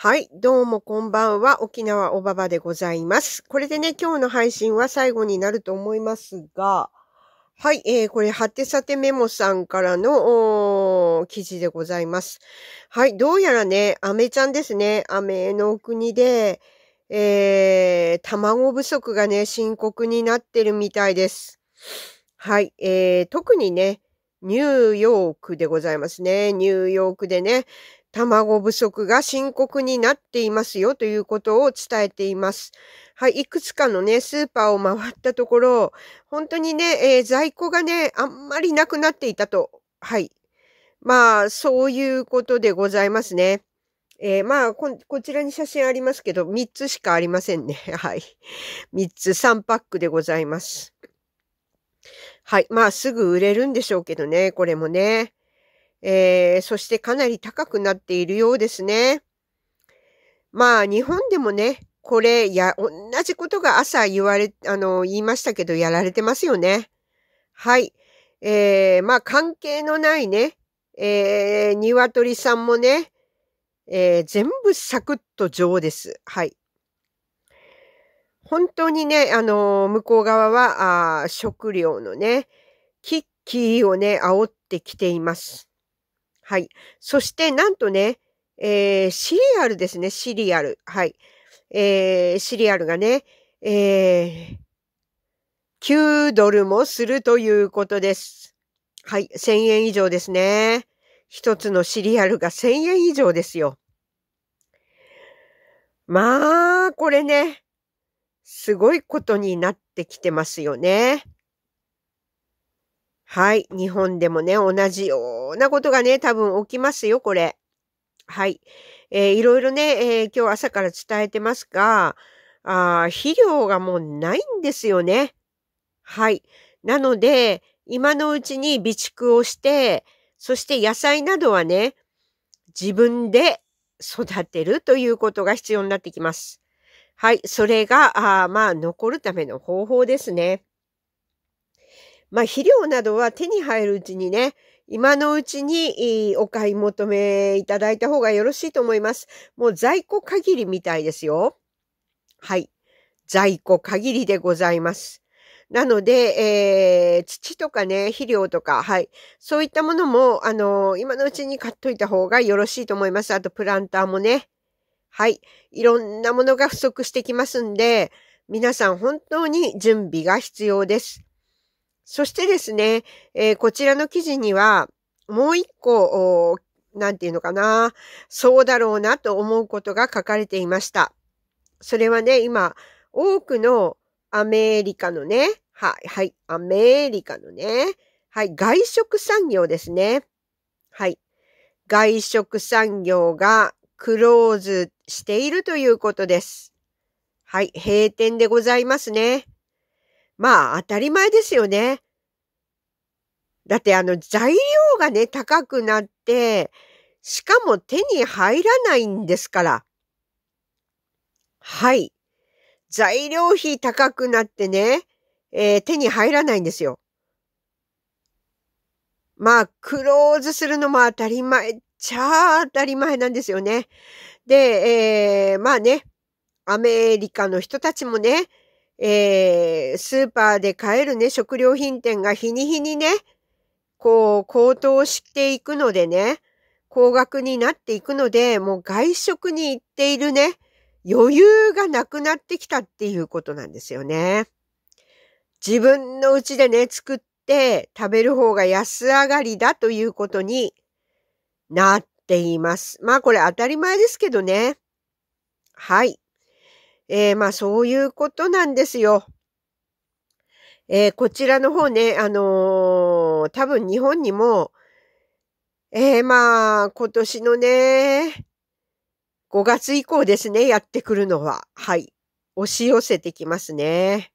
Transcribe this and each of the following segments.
はい。どうもこんばんは。沖縄おばばでございます。これでね、今日の配信は最後になると思いますが、はい。えー、これ、はてさてメモさんからの記事でございます。はい。どうやらね、アメちゃんですね。アメの国で、えー、卵不足がね、深刻になってるみたいです。はい。えー、特にね、ニューヨークでございますね。ニューヨークでね、卵不足が深刻になっていますよということを伝えています。はい、いくつかのね、スーパーを回ったところ、本当にね、えー、在庫がね、あんまりなくなっていたと。はい。まあ、そういうことでございますね。えー、まあこ、こちらに写真ありますけど、3つしかありませんね。はい。3つ、3パックでございます。はい。まあ、すぐ売れるんでしょうけどね、これもね。えー、そしてかなり高くなっているようですね。まあ、日本でもね、これ、や、同じことが朝言われ、あの、言いましたけど、やられてますよね。はい。えー、まあ、関係のないね、えー、鶏さんもね、えー、全部サクッと上です。はい。本当にね、あの向こう側は、あ食料のね、キッキーをね、煽ってきています。はい。そしてなんとね、えー、シリアルですね、シリアル。はい。えー、シリアルがね、えー、9ドルもするということです。はい。1000円以上ですね。一つのシリアルが1000円以上ですよ。まあ、これね、すごいことになってきてますよね。はい。日本でもね、同じようなことがね、多分起きますよ、これ。はい。えー、いろいろね、えー、今日朝から伝えてますが、あ肥料がもうないんですよね。はい。なので、今のうちに備蓄をして、そして野菜などはね、自分で育てるということが必要になってきます。はい。それが、あまあ、残るための方法ですね。まあ、肥料などは手に入るうちにね、今のうちにお買い求めいただいた方がよろしいと思います。もう在庫限りみたいですよ。はい。在庫限りでございます。なので、えー、土とかね、肥料とか、はい。そういったものも、あのー、今のうちに買っといた方がよろしいと思います。あと、プランターもね。はい。いろんなものが不足してきますんで、皆さん本当に準備が必要です。そしてですね、えー、こちらの記事には、もう一個、なんていうのかな、そうだろうなと思うことが書かれていました。それはね、今、多くのアメリカのね、はい、はい、アメリカのね、はい、外食産業ですね。はい。外食産業がクローズしているということです。はい、閉店でございますね。まあ当たり前ですよね。だってあの材料がね、高くなって、しかも手に入らないんですから。はい。材料費高くなってね、えー、手に入らないんですよ。まあ、クローズするのも当たり前ちゃ当たり前なんですよね。で、えー、まあね、アメリカの人たちもね、えー、スーパーで買えるね、食料品店が日に日にね、こう、高騰していくのでね、高額になっていくので、もう外食に行っているね、余裕がなくなってきたっていうことなんですよね。自分のうちでね、作って食べる方が安上がりだということになっています。まあこれ当たり前ですけどね。はい。えー、まあそういうことなんですよ。えー、こちらの方ね、あのー、多分日本にも、えー、まあ、今年のね、5月以降ですね、やってくるのは。はい。押し寄せてきますね。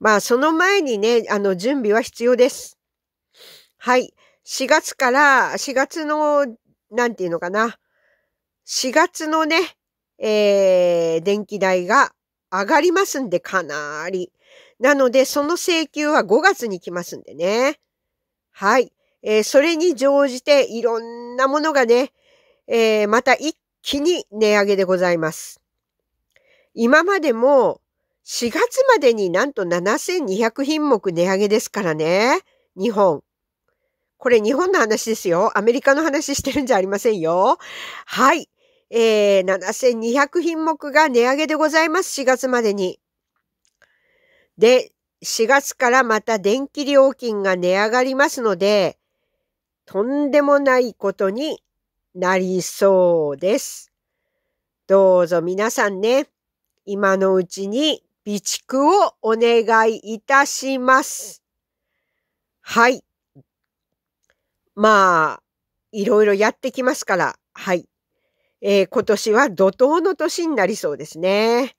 まあ、その前にね、あの、準備は必要です。はい。4月から、4月の、なんていうのかな。4月のね、えー、電気代が上がりますんで、かなり。なので、その請求は5月に来ますんでね。はい。えー、それに乗じて、いろんなものがね、えー、また一気に値上げでございます。今までも、4月までになんと7200品目値上げですからね。日本。これ日本の話ですよ。アメリカの話してるんじゃありませんよ。はい。えー、7200品目が値上げでございます。4月までに。で、4月からまた電気料金が値上がりますので、とんでもないことになりそうです。どうぞ皆さんね、今のうちに備蓄をお願いいたします。はい。まあ、いろいろやってきますから、はい。えー、今年は怒涛の年になりそうですね。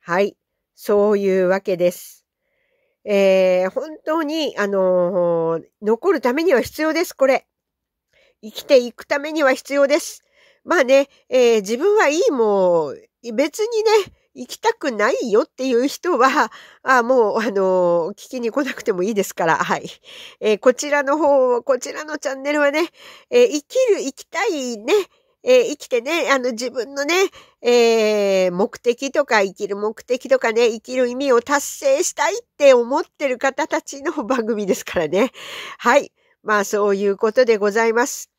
はい。そういうわけです。えー、本当に、あのー、残るためには必要です、これ。生きていくためには必要です。まあね、えー、自分はいいもう、別にね、行きたくないよっていう人は、あもう、あのー、聞きに来なくてもいいですから、はい。えー、こちらの方、こちらのチャンネルはね、えー、生きる、生きたいね、えー、生きてね、あの自分のね、えー、目的とか生きる目的とかね、生きる意味を達成したいって思ってる方たちの番組ですからね。はい。まあそういうことでございます。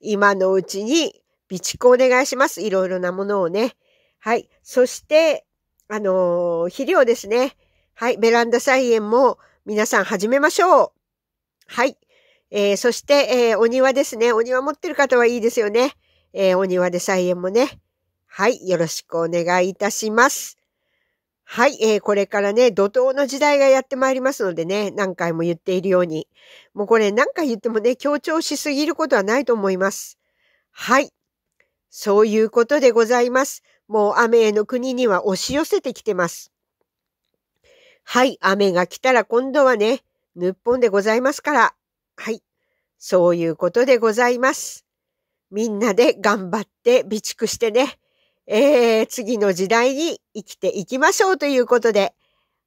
今のうちに備蓄お願いします。いろいろなものをね。はい。そして、あのー、肥料ですね。はい。ベランダ菜園も皆さん始めましょう。はい。えー、そして、えー、お庭ですね。お庭持ってる方はいいですよね。えー、お庭で菜園もね、はい、よろしくお願いいたします。はい、えー、これからね、怒涛の時代がやってまいりますのでね、何回も言っているように、もうこれ何回言ってもね、強調しすぎることはないと思います。はい。そういうことでございます。もう雨への国には押し寄せてきてます。はい、雨が来たら今度はね、日本でございますから。はい。そういうことでございます。みんなで頑張って備蓄してね、えー、次の時代に生きていきましょうということで、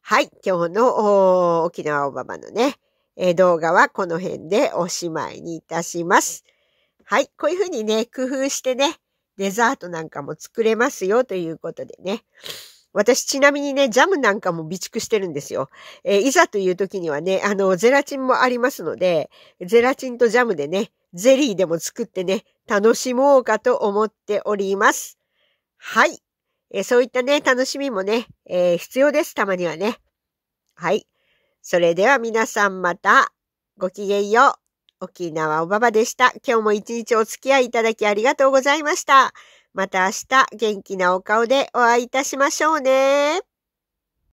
はい、今日の沖縄おばばのね、えー、動画はこの辺でおしまいにいたします。はい、こういうふうにね、工夫してね、デザートなんかも作れますよということでね。私ちなみにね、ジャムなんかも備蓄してるんですよ。えー、いざという時にはね、あの、ゼラチンもありますので、ゼラチンとジャムでね、ゼリーでも作ってね、楽しもうかと思っております。はい。えそういったね、楽しみもね、えー、必要です。たまにはね。はい。それでは皆さんまたごきげんよう。沖縄おばばでした。今日も一日お付き合いいただきありがとうございました。また明日元気なお顔でお会いいたしましょうね。